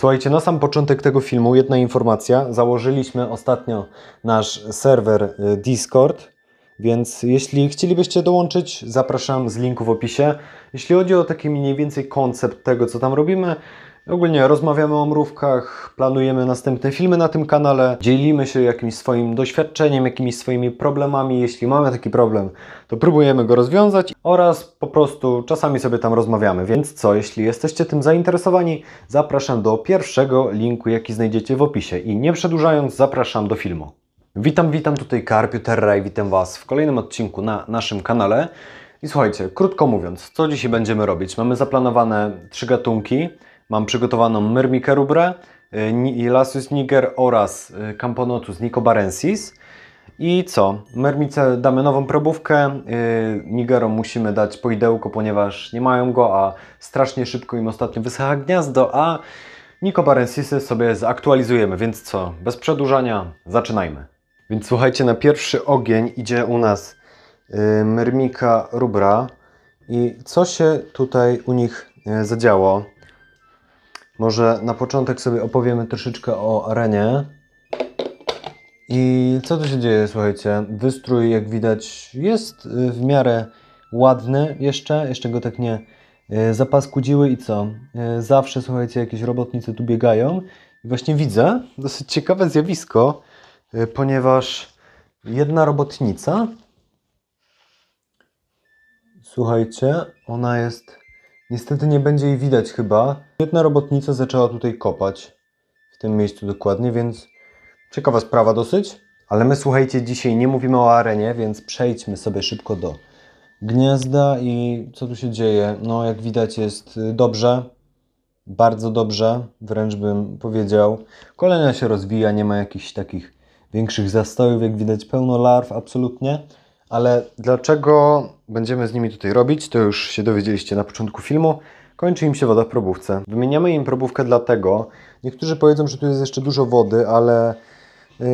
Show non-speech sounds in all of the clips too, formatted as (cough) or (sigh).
Słuchajcie, na sam początek tego filmu jedna informacja. Założyliśmy ostatnio nasz serwer y, Discord, więc jeśli chcielibyście dołączyć, zapraszam z linku w opisie. Jeśli chodzi o taki mniej więcej koncept tego, co tam robimy, Ogólnie rozmawiamy o mrówkach, planujemy następne filmy na tym kanale, dzielimy się jakimś swoim doświadczeniem, jakimiś swoimi problemami. Jeśli mamy taki problem, to próbujemy go rozwiązać oraz po prostu czasami sobie tam rozmawiamy. Więc co, jeśli jesteście tym zainteresowani, zapraszam do pierwszego linku, jaki znajdziecie w opisie. I nie przedłużając, zapraszam do filmu. Witam, witam tutaj Karpiu Terra i witam Was w kolejnym odcinku na naszym kanale. I słuchajcie, krótko mówiąc, co dzisiaj będziemy robić? Mamy zaplanowane trzy gatunki Mam przygotowaną Myrmikę rubrę, y, Lasius niger oraz y, Camponotus nicobarensis. I co? Mermice damy nową probówkę, y, Nigerom musimy dać poidełko, ponieważ nie mają go, a strasznie szybko im ostatnio wysycha gniazdo, a Nicobarensisy sobie zaktualizujemy, więc co? Bez przedłużania, zaczynajmy. Więc słuchajcie, na pierwszy ogień idzie u nas Mermika Myrmika rubra i co się tutaj u nich zadziało? Może na początek sobie opowiemy troszeczkę o arenie. I co tu się dzieje, słuchajcie? Wystrój, jak widać, jest y, w miarę ładny jeszcze, jeszcze go tak nie y, zapaskudziły i co? Y, zawsze, słuchajcie, jakieś robotnicy tu biegają i właśnie widzę (laughs) dosyć ciekawe zjawisko, ponieważ jedna robotnica, słuchajcie, ona jest Niestety nie będzie jej widać chyba. Jedna robotnica zaczęła tutaj kopać. W tym miejscu dokładnie, więc ciekawa sprawa dosyć. Ale my słuchajcie, dzisiaj nie mówimy o arenie, więc przejdźmy sobie szybko do gniazda i co tu się dzieje? No jak widać jest y, dobrze, bardzo dobrze, wręcz bym powiedział. Kolenia się rozwija, nie ma jakichś takich większych zastojów, jak widać pełno larw absolutnie. Ale dlaczego będziemy z nimi tutaj robić, to już się dowiedzieliście na początku filmu, kończy im się woda w probówce. Wymieniamy im probówkę dlatego, niektórzy powiedzą, że tu jest jeszcze dużo wody, ale yy,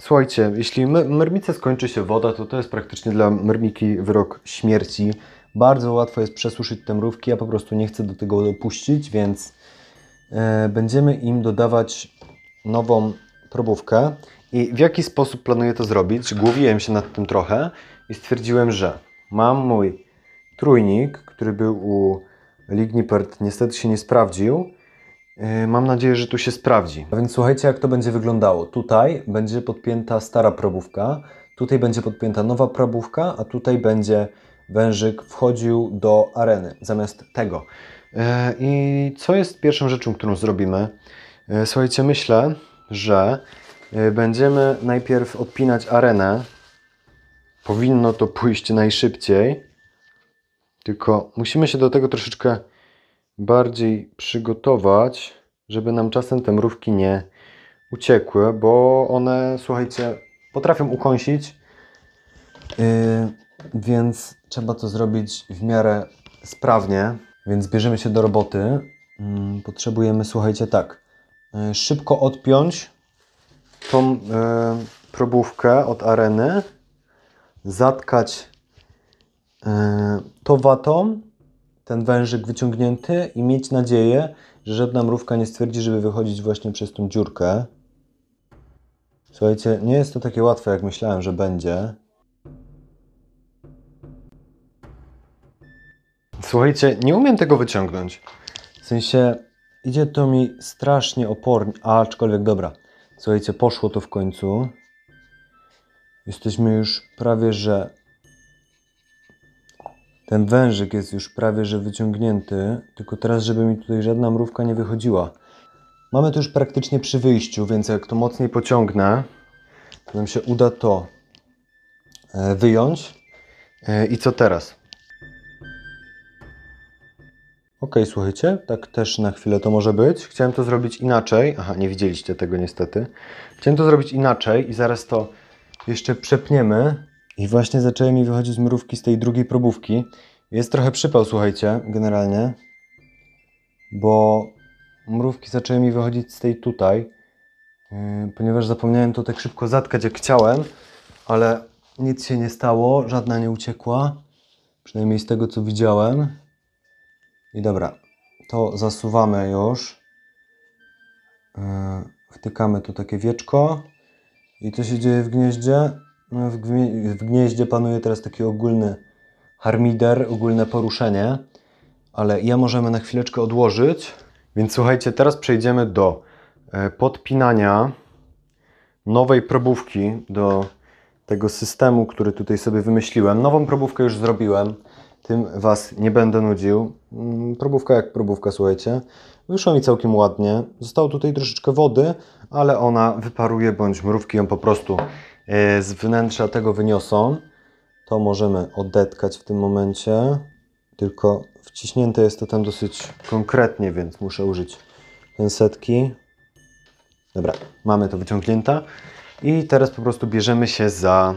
słuchajcie, jeśli mermice skończy się woda, to to jest praktycznie dla mermiki wyrok śmierci. Bardzo łatwo jest przesuszyć te mrówki, ja po prostu nie chcę do tego dopuścić, więc yy, będziemy im dodawać nową probówkę. I w jaki sposób planuję to zrobić? Głowiłem się nad tym trochę i stwierdziłem, że mam mój trójnik, który był u Lignipert, niestety się nie sprawdził. E, mam nadzieję, że tu się sprawdzi. A więc słuchajcie, jak to będzie wyglądało. Tutaj będzie podpięta stara probówka, tutaj będzie podpięta nowa probówka, a tutaj będzie wężyk wchodził do areny zamiast tego. E, I co jest pierwszą rzeczą, którą zrobimy? E, słuchajcie, myślę, że będziemy najpierw odpinać arenę powinno to pójść najszybciej. Tylko musimy się do tego troszeczkę bardziej przygotować, żeby nam czasem te mrówki nie uciekły, bo one, słuchajcie, potrafią ukąsić. Yy, więc trzeba to zrobić w miarę sprawnie. Więc bierzemy się do roboty. Yy, potrzebujemy, słuchajcie, tak. Yy, szybko odpiąć tą yy, probówkę od areny zatkać e, to watą, ten wężyk wyciągnięty i mieć nadzieję, że żadna mrówka nie stwierdzi, żeby wychodzić właśnie przez tą dziurkę. Słuchajcie, nie jest to takie łatwe, jak myślałem, że będzie. Słuchajcie, nie umiem tego wyciągnąć. W sensie, idzie to mi strasznie opornie, aczkolwiek dobra. Słuchajcie, poszło to w końcu. Jesteśmy już prawie, że ten wężyk jest już prawie, że wyciągnięty, tylko teraz, żeby mi tutaj żadna mrówka nie wychodziła. Mamy to już praktycznie przy wyjściu, więc jak to mocniej pociągnę, to nam się uda to e, wyjąć. E, I co teraz? Ok, słuchajcie, tak też na chwilę to może być. Chciałem to zrobić inaczej. Aha, nie widzieliście tego niestety. Chciałem to zrobić inaczej i zaraz to jeszcze przepniemy. I właśnie zaczęły mi wychodzić mrówki z tej drugiej probówki. Jest trochę przypał, słuchajcie, generalnie, bo mrówki zaczęły mi wychodzić z tej tutaj, yy, ponieważ zapomniałem to tak szybko zatkać, jak chciałem, ale nic się nie stało, żadna nie uciekła, przynajmniej z tego, co widziałem. I dobra, to zasuwamy już. Yy, wtykamy tu takie wieczko. I co się dzieje w gnieździe? No, w, w gnieździe panuje teraz taki ogólny harmider, ogólne poruszenie, ale ja możemy na chwileczkę odłożyć. Więc słuchajcie, teraz przejdziemy do e, podpinania nowej probówki do tego systemu, który tutaj sobie wymyśliłem. Nową probówkę już zrobiłem. Tym Was nie będę nudził. Mm, probówka jak probówka, słuchajcie. Wyszło mi całkiem ładnie. Zostało tutaj troszeczkę wody, ale ona wyparuje, bądź mrówki ją po prostu e, z wnętrza tego wyniosą. To możemy odetkać w tym momencie. Tylko wciśnięte jest to tam dosyć konkretnie, więc muszę użyć pensetki. Dobra, mamy to wyciągnięte. I teraz po prostu bierzemy się za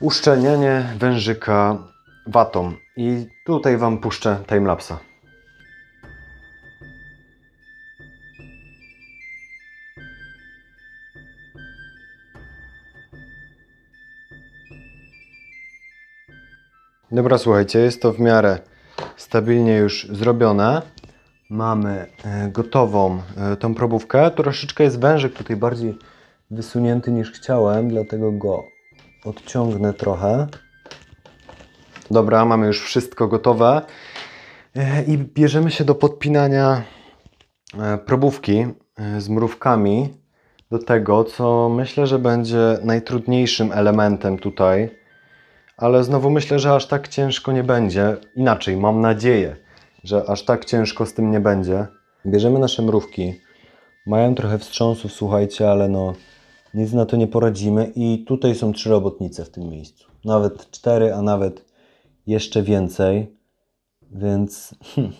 uszczelnianie wężyka Watom I tutaj Wam puszczę timelapsa. Dobra, słuchajcie, jest to w miarę stabilnie już zrobione. Mamy e, gotową e, tą probówkę. Troszeczkę jest wężyk tutaj bardziej wysunięty niż chciałem, dlatego go odciągnę trochę. Dobra, mamy już wszystko gotowe e, i bierzemy się do podpinania e, probówki e, z mrówkami do tego, co myślę, że będzie najtrudniejszym elementem tutaj, ale znowu myślę, że aż tak ciężko nie będzie. Inaczej, mam nadzieję, że aż tak ciężko z tym nie będzie. Bierzemy nasze mrówki. Mają trochę wstrząsów, słuchajcie, ale no nic na to nie poradzimy i tutaj są trzy robotnice w tym miejscu. Nawet cztery, a nawet jeszcze więcej. Więc hmm.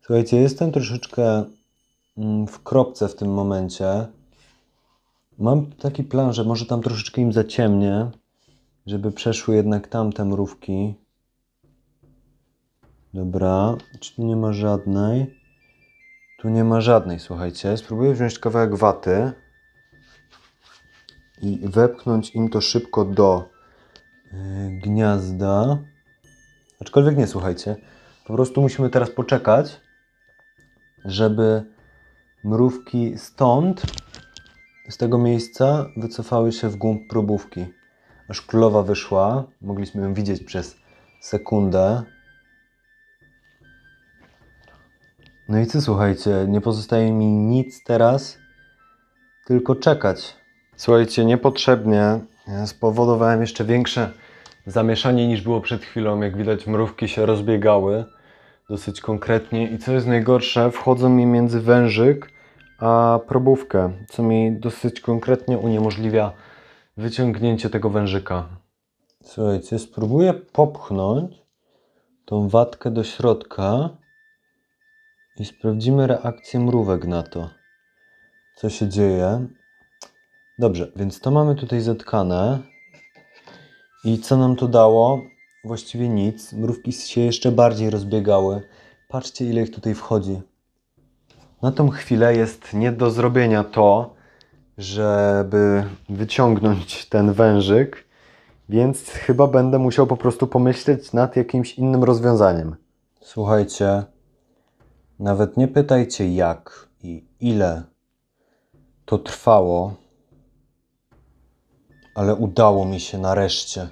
słuchajcie, jestem troszeczkę mm, w kropce w tym momencie. Mam taki plan, że może tam troszeczkę im zaciemnię, żeby przeszły jednak tamte mrówki. Dobra, czy tu nie ma żadnej? Tu nie ma żadnej, słuchajcie. Spróbuję wziąć kawałek waty i wepchnąć im to szybko do y, gniazda. Aczkolwiek nie, słuchajcie. Po prostu musimy teraz poczekać, żeby mrówki stąd, z tego miejsca, wycofały się w głąb probówki. Aż królowa wyszła, mogliśmy ją widzieć przez sekundę. No i co, słuchajcie, nie pozostaje mi nic teraz, tylko czekać. Słuchajcie, niepotrzebnie spowodowałem jeszcze większe zamieszanie niż było przed chwilą. Jak widać, mrówki się rozbiegały dosyć konkretnie. I co jest najgorsze, wchodzą mi między wężyk a probówkę, co mi dosyć konkretnie uniemożliwia wyciągnięcie tego wężyka. Słuchajcie, spróbuję popchnąć tą watkę do środka i sprawdzimy reakcję mrówek na to. Co się dzieje? Dobrze, więc to mamy tutaj zatkane. I co nam to dało? Właściwie nic. Mrówki się jeszcze bardziej rozbiegały. Patrzcie, ile ich tutaj wchodzi. Na tą chwilę jest nie do zrobienia to, żeby wyciągnąć ten wężyk, więc chyba będę musiał po prostu pomyśleć nad jakimś innym rozwiązaniem. Słuchajcie, nawet nie pytajcie jak i ile to trwało, ale udało mi się nareszcie.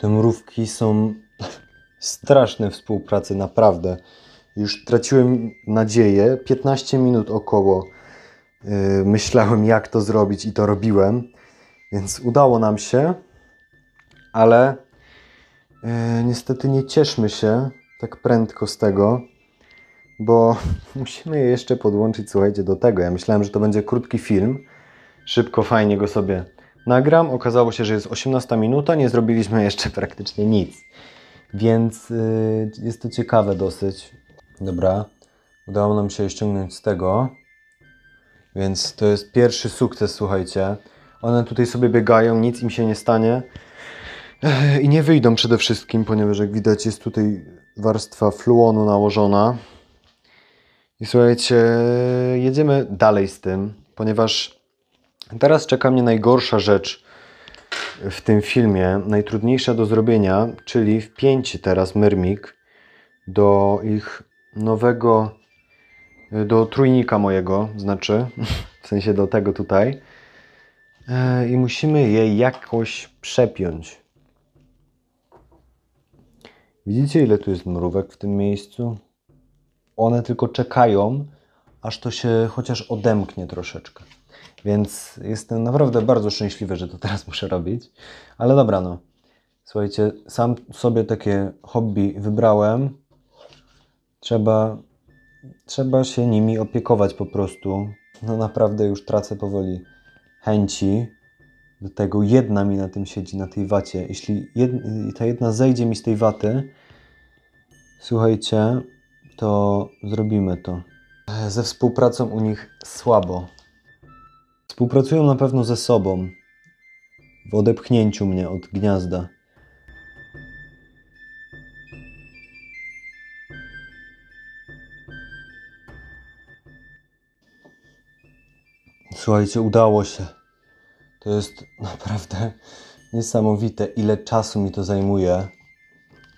Te mrówki są (laughs) straszne współpracy, naprawdę. Już traciłem nadzieję, 15 minut około yy, myślałem, jak to zrobić i to robiłem, więc udało nam się, ale yy, niestety nie cieszmy się tak prędko z tego, bo (laughs) musimy je jeszcze podłączyć, słuchajcie, do tego. Ja myślałem, że to będzie krótki film, szybko, fajnie go sobie nagram. Okazało się, że jest 18 minuta, nie zrobiliśmy jeszcze (laughs) praktycznie nic. Więc yy, jest to ciekawe dosyć. Dobra, udało nam się ściągnąć z tego. Więc to jest pierwszy sukces, słuchajcie. One tutaj sobie biegają, nic im się nie stanie. I nie wyjdą przede wszystkim, ponieważ jak widać jest tutaj warstwa fluonu nałożona. I słuchajcie, jedziemy dalej z tym, ponieważ Teraz czeka mnie najgorsza rzecz w tym filmie, najtrudniejsza do zrobienia, czyli wpięcie teraz myrmik do ich nowego, do trójnika mojego, znaczy, (laughs) w sensie do tego tutaj. E, I musimy je jakoś przepiąć. Widzicie, ile tu jest mrówek w tym miejscu? One tylko czekają, aż to się chociaż odemknie troszeczkę. Więc jestem naprawdę bardzo szczęśliwy, że to teraz muszę robić. Ale dobra, no. Słuchajcie, sam sobie takie hobby wybrałem. Trzeba, trzeba się nimi opiekować po prostu. No naprawdę już tracę powoli chęci do tego. Jedna mi na tym siedzi, na tej wacie. Jeśli jed, ta jedna zejdzie mi z tej waty, słuchajcie, to zrobimy to. Ze współpracą u nich słabo. Współpracują na pewno ze sobą w odepchnięciu mnie od gniazda. Słuchajcie, udało się. To jest naprawdę niesamowite, ile czasu mi to zajmuje,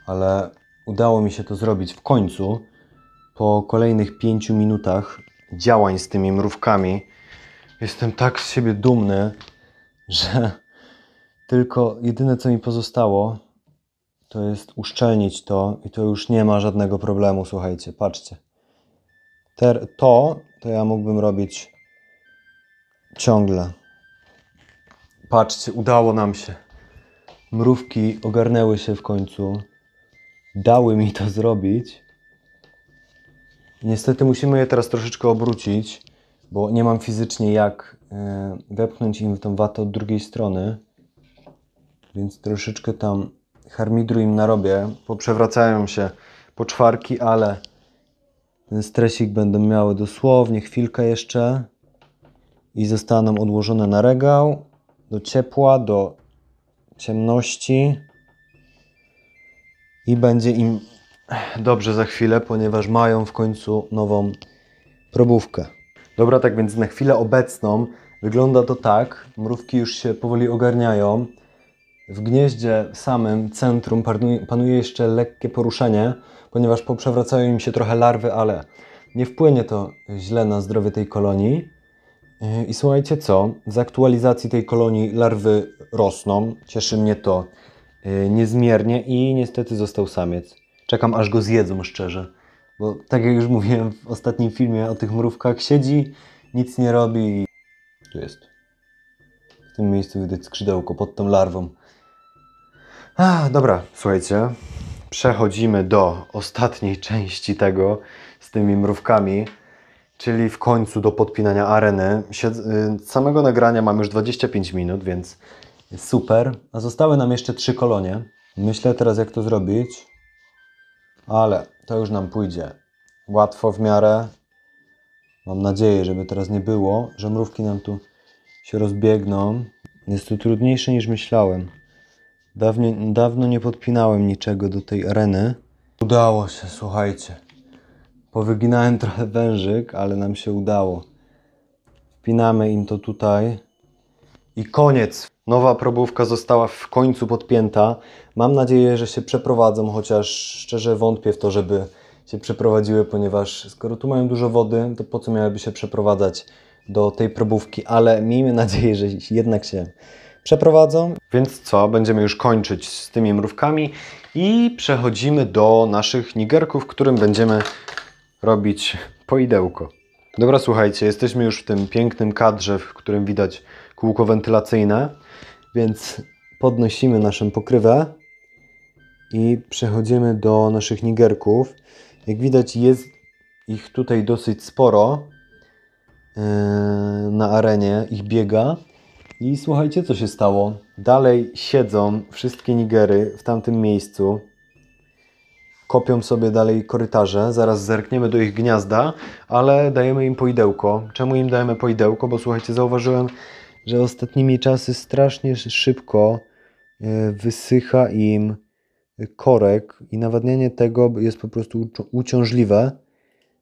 ale udało mi się to zrobić w końcu. Po kolejnych pięciu minutach działań z tymi mrówkami, Jestem tak z siebie dumny, że tylko jedyne co mi pozostało, to jest uszczelnić to i to już nie ma żadnego problemu. Słuchajcie, patrzcie. Ter, to, to ja mógłbym robić ciągle. Patrzcie, udało nam się. Mrówki ogarnęły się w końcu. Dały mi to zrobić. Niestety musimy je teraz troszeczkę obrócić, bo nie mam fizycznie jak e, wepchnąć im tą watę od drugiej strony, więc troszeczkę tam harmidru im narobię, poprzewracają się po czwarki, ale ten stresik będą miały dosłownie chwilkę jeszcze i zostaną odłożone na regał do ciepła, do ciemności i będzie im dobrze za chwilę, ponieważ mają w końcu nową probówkę. Dobra, tak więc na chwilę obecną wygląda to tak. Mrówki już się powoli ogarniają. W gnieździe samym, centrum, panuje jeszcze lekkie poruszenie, ponieważ poprzewracają im się trochę larwy, ale nie wpłynie to źle na zdrowie tej kolonii. I słuchajcie co, z aktualizacji tej kolonii larwy rosną. Cieszy mnie to y, niezmiernie i niestety został samiec. Czekam aż go zjedzą szczerze. Bo tak jak już mówiłem w ostatnim filmie o tych mrówkach, siedzi, nic nie robi i... Tu jest. W tym miejscu widać skrzydełko pod tą larwą. Ah, dobra, słuchajcie. Przechodzimy do ostatniej części tego z tymi mrówkami, czyli w końcu do podpinania areny. Y, samego nagrania mam już 25 minut, więc super. A zostały nam jeszcze trzy kolonie. Myślę teraz, jak to zrobić ale to już nam pójdzie łatwo w miarę. Mam nadzieję, żeby teraz nie było, że mrówki nam tu się rozbiegną. Jest to trudniejsze niż myślałem. Dawnie, dawno nie podpinałem niczego do tej areny. Udało się, słuchajcie. Powyginałem trochę wężyk, ale nam się udało. Wpinamy im to tutaj. I koniec. Nowa probówka została w końcu podpięta. Mam nadzieję, że się przeprowadzą, chociaż szczerze wątpię w to, żeby się przeprowadziły, ponieważ skoro tu mają dużo wody, to po co miałyby się przeprowadzać do tej probówki, ale miejmy nadzieję, że jednak się przeprowadzą. Więc co, będziemy już kończyć z tymi mrówkami i przechodzimy do naszych nigerków, którym będziemy robić poidełko. Dobra, słuchajcie, jesteśmy już w tym pięknym kadrze, w którym widać kółko wentylacyjne. Więc podnosimy naszą pokrywę i przechodzimy do naszych nigerków. Jak widać jest ich tutaj dosyć sporo e, na arenie, ich biega. I słuchajcie, co się stało. Dalej siedzą wszystkie Nigery w tamtym miejscu. Kopią sobie dalej korytarze, zaraz zerkniemy do ich gniazda, ale dajemy im poidełko. Czemu im dajemy poidełko? Bo słuchajcie, zauważyłem, że ostatnimi czasy strasznie szybko e, wysycha im e, korek i nawadnianie tego jest po prostu uciążliwe.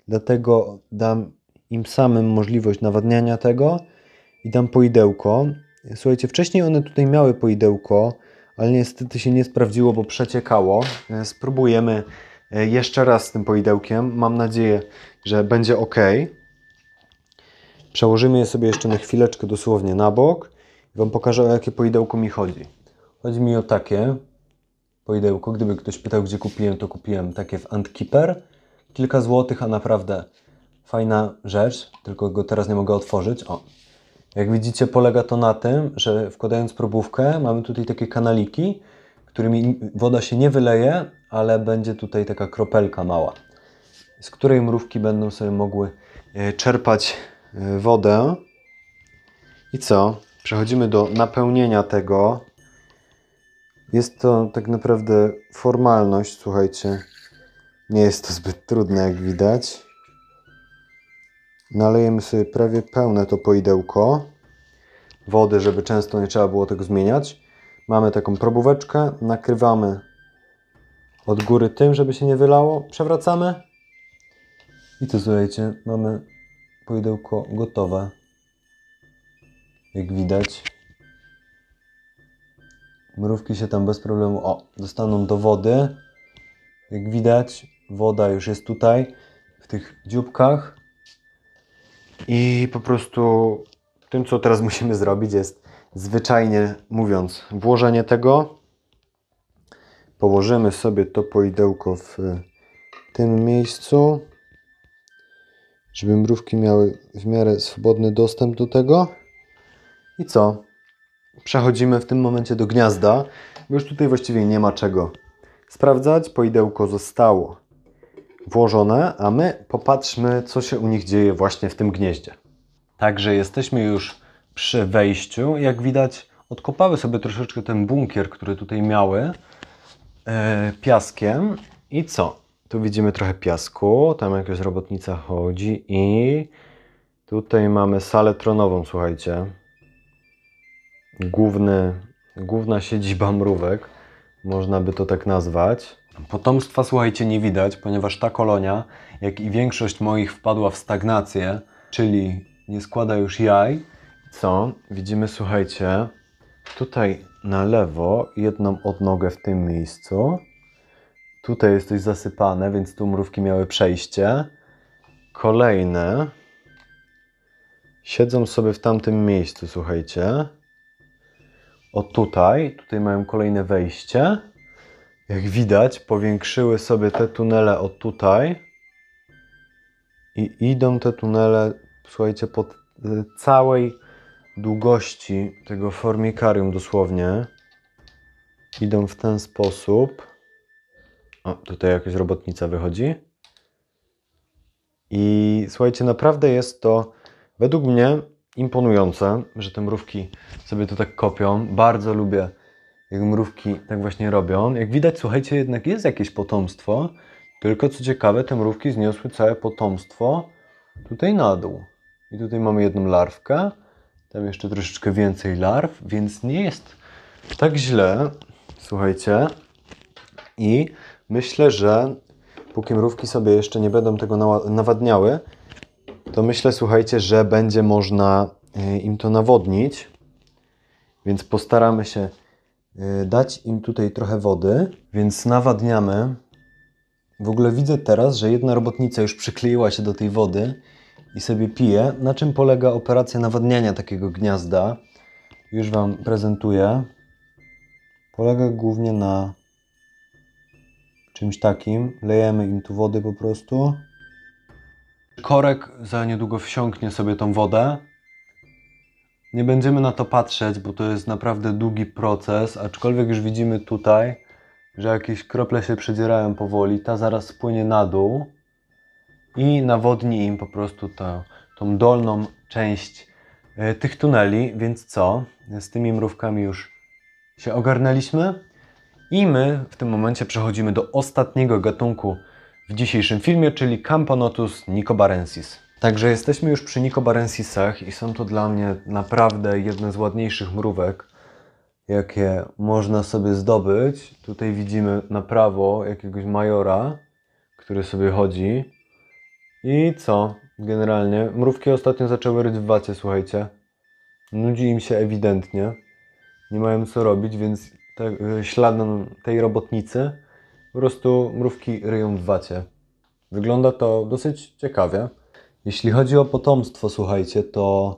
Dlatego dam im samym możliwość nawadniania tego i dam poidełko. Słuchajcie, wcześniej one tutaj miały poidełko, ale niestety się nie sprawdziło, bo przeciekało. E, spróbujemy jeszcze raz z tym poidełkiem. Mam nadzieję, że będzie ok. Przełożymy je sobie jeszcze na chwileczkę dosłownie na bok i Wam pokażę, o jakie poidełko mi chodzi. Chodzi mi o takie poidełko. Gdyby ktoś pytał, gdzie kupiłem, to kupiłem takie w Antkeeper. Kilka złotych, a naprawdę fajna rzecz, tylko go teraz nie mogę otworzyć. O. Jak widzicie, polega to na tym, że wkładając probówkę, mamy tutaj takie kanaliki, którymi woda się nie wyleje, ale będzie tutaj taka kropelka mała, z której mrówki będą sobie mogły e, czerpać E, wodę. I co? Przechodzimy do napełnienia tego. Jest to tak naprawdę formalność, słuchajcie. Nie jest to zbyt trudne, jak widać. Nalejemy sobie prawie pełne to poidełko wody, żeby często nie trzeba było tego zmieniać. Mamy taką probóweczkę, nakrywamy od góry tym, żeby się nie wylało, przewracamy i tu słuchajcie, mamy pojedełko gotowe. Jak widać. Mrówki się tam bez problemu, o, dostaną do wody. Jak widać, woda już jest tutaj, w tych dzióbkach. I po prostu tym, co teraz musimy zrobić, jest zwyczajnie mówiąc, włożenie tego. Położymy sobie to poidełko w tym miejscu żeby mrówki miały w miarę swobodny dostęp do tego. I co? Przechodzimy w tym momencie do gniazda, bo już tutaj właściwie nie ma czego sprawdzać. Poidełko zostało włożone, a my popatrzmy, co się u nich dzieje właśnie w tym gnieździe. Także jesteśmy już przy wejściu. Jak widać, odkopały sobie troszeczkę ten bunkier, który tutaj miały, yy, piaskiem. I co? Tu widzimy trochę piasku, tam jakaś robotnica chodzi i tutaj mamy salę tronową, słuchajcie. Główny, główna siedziba mrówek, można by to tak nazwać. Potomstwa, słuchajcie, nie widać, ponieważ ta kolonia, jak i większość moich, wpadła w stagnację, czyli nie składa już jaj. Co? Widzimy, słuchajcie, tutaj na lewo jedną odnogę w tym miejscu, Tutaj jest coś zasypane, więc tu mrówki miały przejście. Kolejne. Siedzą sobie w tamtym miejscu, słuchajcie. O tutaj, tutaj mają kolejne wejście. Jak widać, powiększyły sobie te tunele o tutaj. I idą te tunele, słuchajcie, pod e, całej długości tego formikarium dosłownie. Idą w ten sposób. O, tutaj jakaś robotnica wychodzi. I słuchajcie, naprawdę jest to według mnie imponujące, że te mrówki sobie to tak kopią. Bardzo lubię, jak mrówki tak właśnie robią. Jak widać, słuchajcie, jednak jest jakieś potomstwo. Tylko co ciekawe, te mrówki zniosły całe potomstwo tutaj na dół. I tutaj mamy jedną larwkę. Tam jeszcze troszeczkę więcej larw, więc nie jest tak źle. Słuchajcie. I Myślę, że póki mrówki sobie jeszcze nie będą tego nawadniały, to myślę, słuchajcie, że będzie można e, im to nawodnić. Więc postaramy się e, dać im tutaj trochę wody, więc nawadniamy. W ogóle widzę teraz, że jedna robotnica już przykleiła się do tej wody i sobie pije. Na czym polega operacja nawadniania takiego gniazda? Już Wam prezentuję. Polega głównie na czymś takim. Lejemy im tu wody po prostu. Korek za niedługo wsiąknie sobie tą wodę. Nie będziemy na to patrzeć, bo to jest naprawdę długi proces, aczkolwiek już widzimy tutaj, że jakieś krople się przedzierają powoli. Ta zaraz spłynie na dół i nawodni im po prostu tą dolną część e, tych tuneli. Więc co? Z tymi mrówkami już się ogarnęliśmy. I my w tym momencie przechodzimy do ostatniego gatunku w dzisiejszym filmie, czyli Camponotus nicobarensis. Także jesteśmy już przy nicobarensisach i są to dla mnie naprawdę jedne z ładniejszych mrówek, jakie można sobie zdobyć. Tutaj widzimy na prawo jakiegoś majora, który sobie chodzi. I co? Generalnie mrówki ostatnio zaczęły ryć w słuchajcie. Nudzi im się ewidentnie. Nie mają co robić, więc te, e, śladem tej robotnicy, po prostu mrówki ryją w wacie. Wygląda to dosyć ciekawie. Jeśli chodzi o potomstwo, słuchajcie, to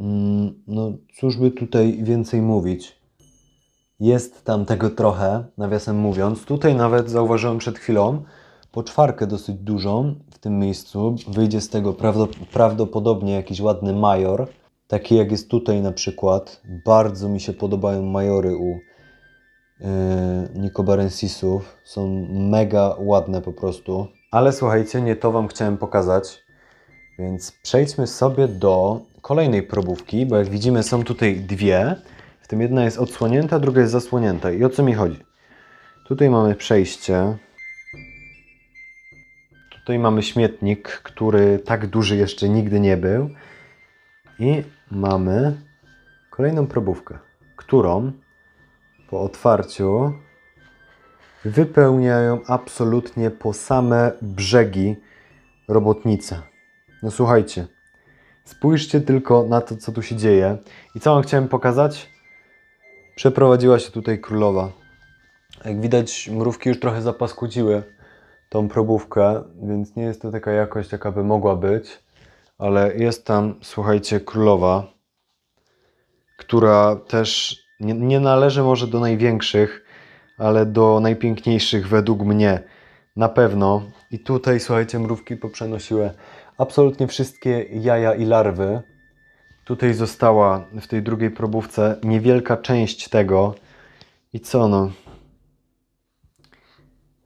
mm, no cóż by tutaj więcej mówić. Jest tam tego trochę, nawiasem mówiąc. Tutaj nawet zauważyłem przed chwilą poczwarkę dosyć dużą w tym miejscu. Wyjdzie z tego prawdopodobnie jakiś ładny major, taki jak jest tutaj na przykład. Bardzo mi się podobają majory u E, Nikobarensisów. Są mega ładne po prostu. Ale słuchajcie, nie to Wam chciałem pokazać, więc przejdźmy sobie do kolejnej probówki, bo jak widzimy są tutaj dwie, w tym jedna jest odsłonięta, druga jest zasłonięta. I o co mi chodzi? Tutaj mamy przejście, tutaj mamy śmietnik, który tak duży jeszcze nigdy nie był i mamy kolejną probówkę, którą po otwarciu wypełniają absolutnie po same brzegi robotnice. No słuchajcie, spójrzcie tylko na to, co tu się dzieje. I co wam chciałem pokazać? Przeprowadziła się tutaj królowa. Jak widać, mrówki już trochę zapaskudziły tą probówkę, więc nie jest to taka jakość, jaka by mogła być. Ale jest tam, słuchajcie, królowa, która też nie, nie należy może do największych, ale do najpiękniejszych według mnie. Na pewno. I tutaj, słuchajcie, mrówki poprzenosiły absolutnie wszystkie jaja i larwy. Tutaj została w tej drugiej probówce niewielka część tego. I co no?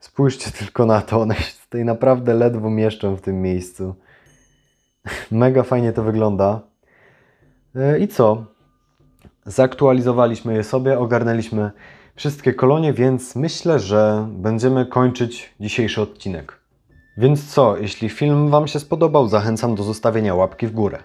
Spójrzcie (laughs) tylko na to, one się tutaj naprawdę ledwo mieszczą w tym miejscu. (laughs) Mega fajnie to wygląda. E, I co? Zaktualizowaliśmy je sobie, ogarnęliśmy wszystkie kolonie, więc myślę, że będziemy kończyć dzisiejszy odcinek. Więc co, jeśli film Wam się spodobał, zachęcam do zostawienia łapki w górę.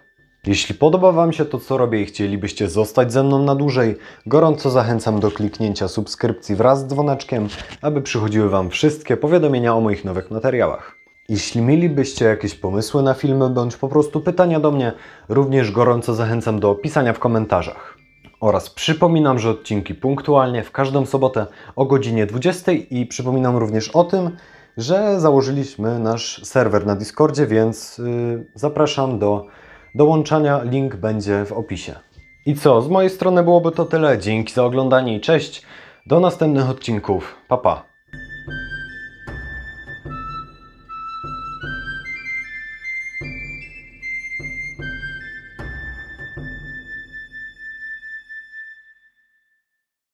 Jeśli podoba Wam się to, co robię i chcielibyście zostać ze mną na dłużej, gorąco zachęcam do kliknięcia subskrypcji wraz z dzwoneczkiem, aby przychodziły Wam wszystkie powiadomienia o moich nowych materiałach. Jeśli mielibyście jakieś pomysły na filmy bądź po prostu pytania do mnie, również gorąco zachęcam do pisania w komentarzach. Oraz przypominam, że odcinki punktualnie w każdą sobotę o godzinie 20 i przypominam również o tym, że założyliśmy nasz serwer na Discordzie, więc y, zapraszam do dołączania. Link będzie w opisie. I co, z mojej strony byłoby to tyle. Dzięki za oglądanie i cześć. Do następnych odcinków. Pa pa.